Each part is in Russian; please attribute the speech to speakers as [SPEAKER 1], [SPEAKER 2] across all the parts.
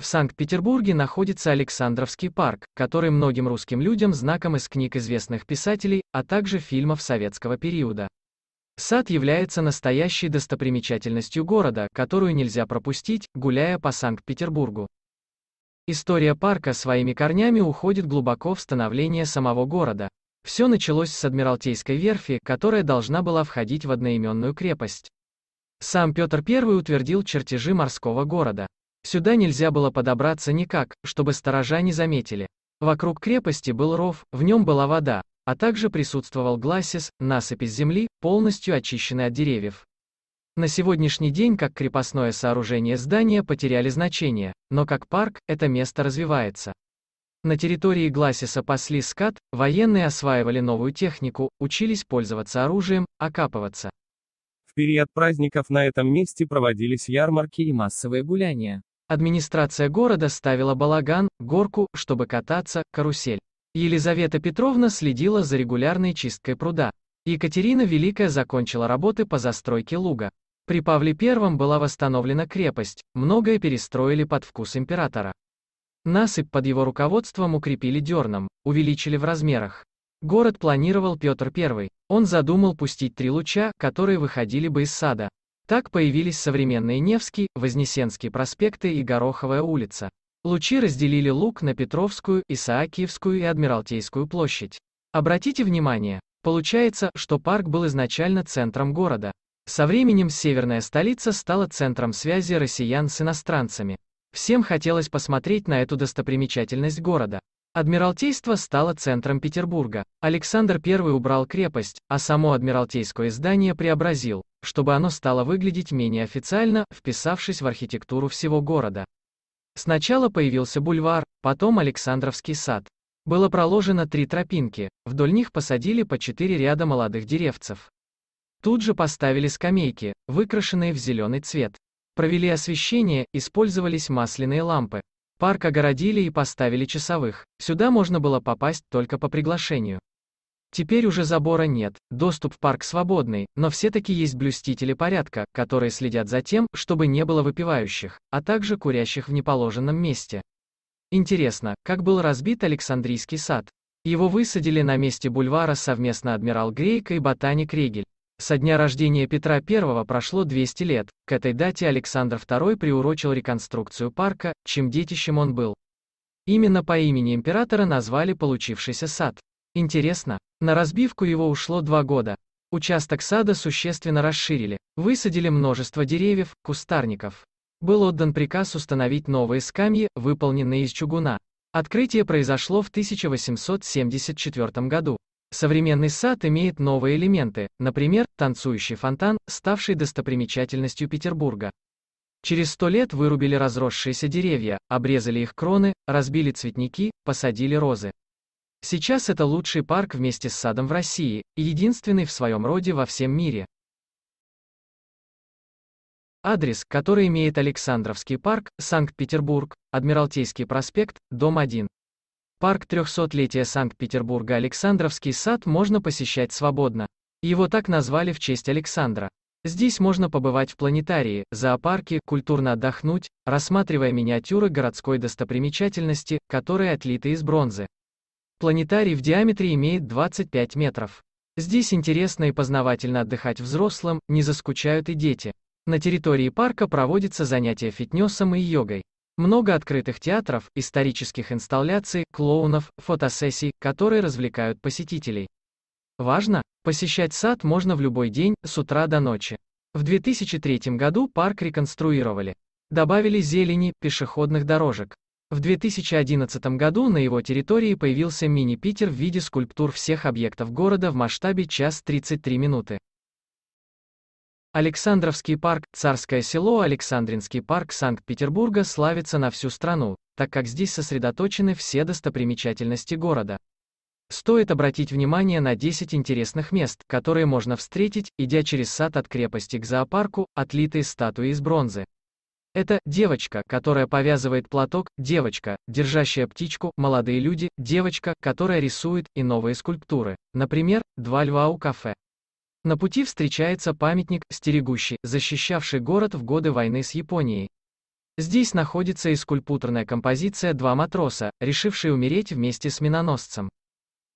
[SPEAKER 1] В Санкт-Петербурге находится Александровский парк, который многим русским людям знаком из книг известных писателей, а также фильмов советского периода. Сад является настоящей достопримечательностью города, которую нельзя пропустить, гуляя по Санкт-Петербургу. История парка своими корнями уходит глубоко в становление самого города. Все началось с Адмиралтейской верфи, которая должна была входить в одноименную крепость. Сам Петр I утвердил чертежи морского города. Сюда нельзя было подобраться никак, чтобы сторожа не заметили. Вокруг крепости был ров, в нем была вода, а также присутствовал гласис, насыпь из земли, полностью очищенный от деревьев. На сегодняшний день как крепостное сооружение здания потеряли значение, но как парк, это место развивается. На территории Гласиса пасли скат, военные осваивали новую технику, учились пользоваться оружием, окапываться. В период праздников на этом месте проводились ярмарки и массовые гуляния. Администрация города ставила балаган, горку, чтобы кататься, карусель. Елизавета Петровна следила за регулярной чисткой пруда. Екатерина Великая закончила работы по застройке луга. При Павле I была восстановлена крепость, многое перестроили под вкус императора. Насыпь под его руководством укрепили дерном, увеличили в размерах. Город планировал Петр I. Он задумал пустить три луча, которые выходили бы из сада. Так появились современные Невский, Вознесенский проспекты и Гороховая улица. Лучи разделили луг на Петровскую, Исаакиевскую и Адмиралтейскую площадь. Обратите внимание, получается, что парк был изначально центром города. Со временем северная столица стала центром связи россиян с иностранцами. Всем хотелось посмотреть на эту достопримечательность города. Адмиралтейство стало центром Петербурга. Александр I убрал крепость, а само адмиралтейское здание преобразил, чтобы оно стало выглядеть менее официально, вписавшись в архитектуру всего города. Сначала появился бульвар, потом Александровский сад. Было проложено три тропинки, вдоль них посадили по четыре ряда молодых деревцев. Тут же поставили скамейки, выкрашенные в зеленый цвет. Провели освещение, использовались масляные лампы, Парк огородили и поставили часовых. Сюда можно было попасть только по приглашению. Теперь уже забора нет, доступ в парк свободный, но все-таки есть блюстители порядка, которые следят за тем, чтобы не было выпивающих, а также курящих в неположенном месте. Интересно, как был разбит Александрийский сад? Его высадили на месте бульвара совместно адмирал Грейка и ботаник Регель. Со дня рождения Петра I прошло 200 лет, к этой дате Александр II приурочил реконструкцию парка, чем детищем он был. Именно по имени императора назвали получившийся сад. Интересно, на разбивку его ушло два года. Участок сада существенно расширили, высадили множество деревьев, кустарников. Был отдан приказ установить новые скамьи, выполненные из чугуна. Открытие произошло в 1874 году. Современный сад имеет новые элементы, например, танцующий фонтан, ставший достопримечательностью Петербурга. Через сто лет вырубили разросшиеся деревья, обрезали их кроны, разбили цветники, посадили розы. Сейчас это лучший парк вместе с садом в России, и единственный в своем роде во всем мире. Адрес, который имеет Александровский парк, Санкт-Петербург, Адмиралтейский проспект, дом 1. Парк 300-летия Санкт-Петербурга Александровский сад можно посещать свободно. Его так назвали в честь Александра. Здесь можно побывать в планетарии, зоопарке, культурно отдохнуть, рассматривая миниатюры городской достопримечательности, которые отлиты из бронзы. Планетарий в диаметре имеет 25 метров. Здесь интересно и познавательно отдыхать взрослым, не заскучают и дети. На территории парка проводятся занятия фитнесом и йогой. Много открытых театров, исторических инсталляций, клоунов, фотосессий, которые развлекают посетителей. Важно, посещать сад можно в любой день, с утра до ночи. В 2003 году парк реконструировали. Добавили зелени, пешеходных дорожек. В 2011 году на его территории появился мини-Питер в виде скульптур всех объектов города в масштабе час 33 минуты. Александровский парк, Царское село Александринский парк Санкт-Петербурга славится на всю страну, так как здесь сосредоточены все достопримечательности города. Стоит обратить внимание на 10 интересных мест, которые можно встретить, идя через сад от крепости к зоопарку, отлитые статуи из бронзы. Это девочка, которая повязывает платок, девочка, держащая птичку, молодые люди, девочка, которая рисует, и новые скульптуры. Например, два льва у кафе. На пути встречается памятник, стерегущий, защищавший город в годы войны с Японией. Здесь находится и скульптурная композиция «Два матроса», решившие умереть вместе с миноносцем.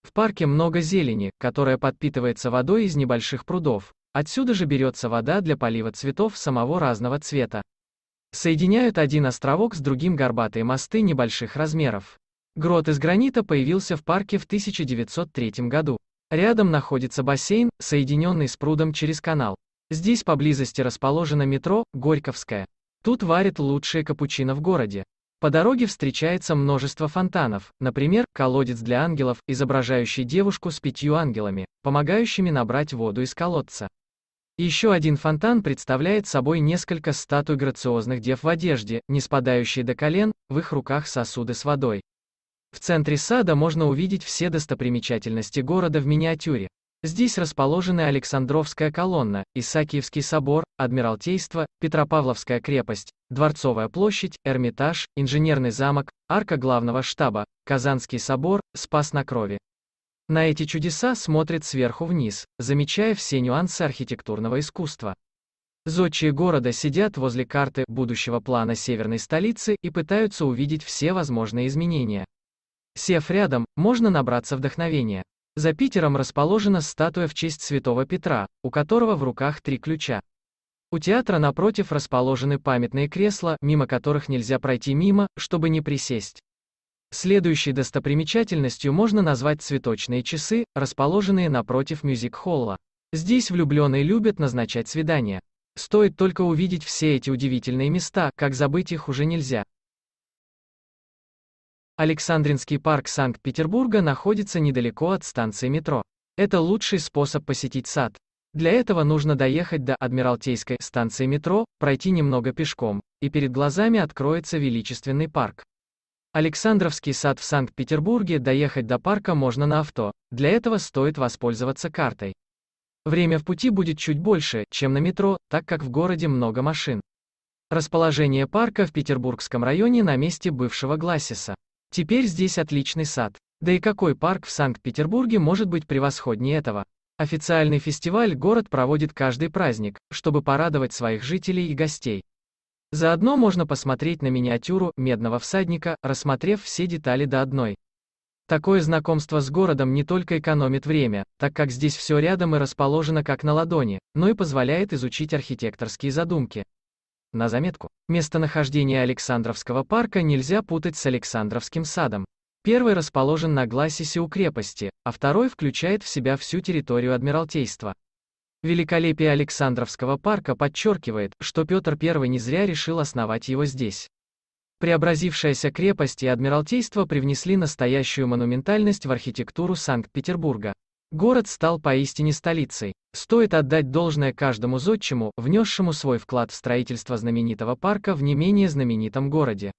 [SPEAKER 1] В парке много зелени, которая подпитывается водой из небольших прудов. Отсюда же берется вода для полива цветов самого разного цвета. Соединяют один островок с другим горбатые мосты небольших размеров. Грот из гранита появился в парке в 1903 году. Рядом находится бассейн, соединенный с прудом через канал. Здесь поблизости расположено метро Горьковская. Тут варят лучшие капучино в городе. По дороге встречается множество фонтанов, например, колодец для ангелов, изображающий девушку с пятью ангелами, помогающими набрать воду из колодца. Еще один фонтан представляет собой несколько статуй грациозных дев в одежде, не спадающие до колен, в их руках сосуды с водой. В центре сада можно увидеть все достопримечательности города в миниатюре. Здесь расположены Александровская колонна, Исаакиевский собор, Адмиралтейство, Петропавловская крепость, Дворцовая площадь, Эрмитаж, Инженерный замок, Арка главного штаба, Казанский собор, Спас на крови. На эти чудеса смотрит сверху вниз, замечая все нюансы архитектурного искусства. Зодчие города сидят возле карты будущего плана северной столицы и пытаются увидеть все возможные изменения. Сев рядом, можно набраться вдохновения. За Питером расположена статуя в честь святого Петра, у которого в руках три ключа. У театра напротив расположены памятные кресла, мимо которых нельзя пройти мимо, чтобы не присесть. Следующей достопримечательностью можно назвать цветочные часы, расположенные напротив мюзик-холла. Здесь влюбленные любят назначать свидания. Стоит только увидеть все эти удивительные места, как забыть их уже нельзя. Александринский парк Санкт-Петербурга находится недалеко от станции метро. Это лучший способ посетить сад. Для этого нужно доехать до Адмиралтейской станции метро, пройти немного пешком, и перед глазами откроется величественный парк. Александровский сад в Санкт-Петербурге доехать до парка можно на авто, для этого стоит воспользоваться картой. Время в пути будет чуть больше, чем на метро, так как в городе много машин. Расположение парка в Петербургском районе на месте бывшего Гласиса. Теперь здесь отличный сад. Да и какой парк в Санкт-Петербурге может быть превосходнее этого? Официальный фестиваль город проводит каждый праздник, чтобы порадовать своих жителей и гостей. Заодно можно посмотреть на миниатюру «Медного всадника», рассмотрев все детали до одной. Такое знакомство с городом не только экономит время, так как здесь все рядом и расположено как на ладони, но и позволяет изучить архитекторские задумки. На заметку. Местонахождение Александровского парка нельзя путать с Александровским садом. Первый расположен на Гласисе у крепости, а второй включает в себя всю территорию Адмиралтейства. Великолепие Александровского парка подчеркивает, что Петр I не зря решил основать его здесь. Преобразившаяся крепость и Адмиралтейство привнесли настоящую монументальность в архитектуру Санкт-Петербурга. Город стал поистине столицей. Стоит отдать должное каждому зодчему, внесшему свой вклад в строительство знаменитого парка в не менее знаменитом городе.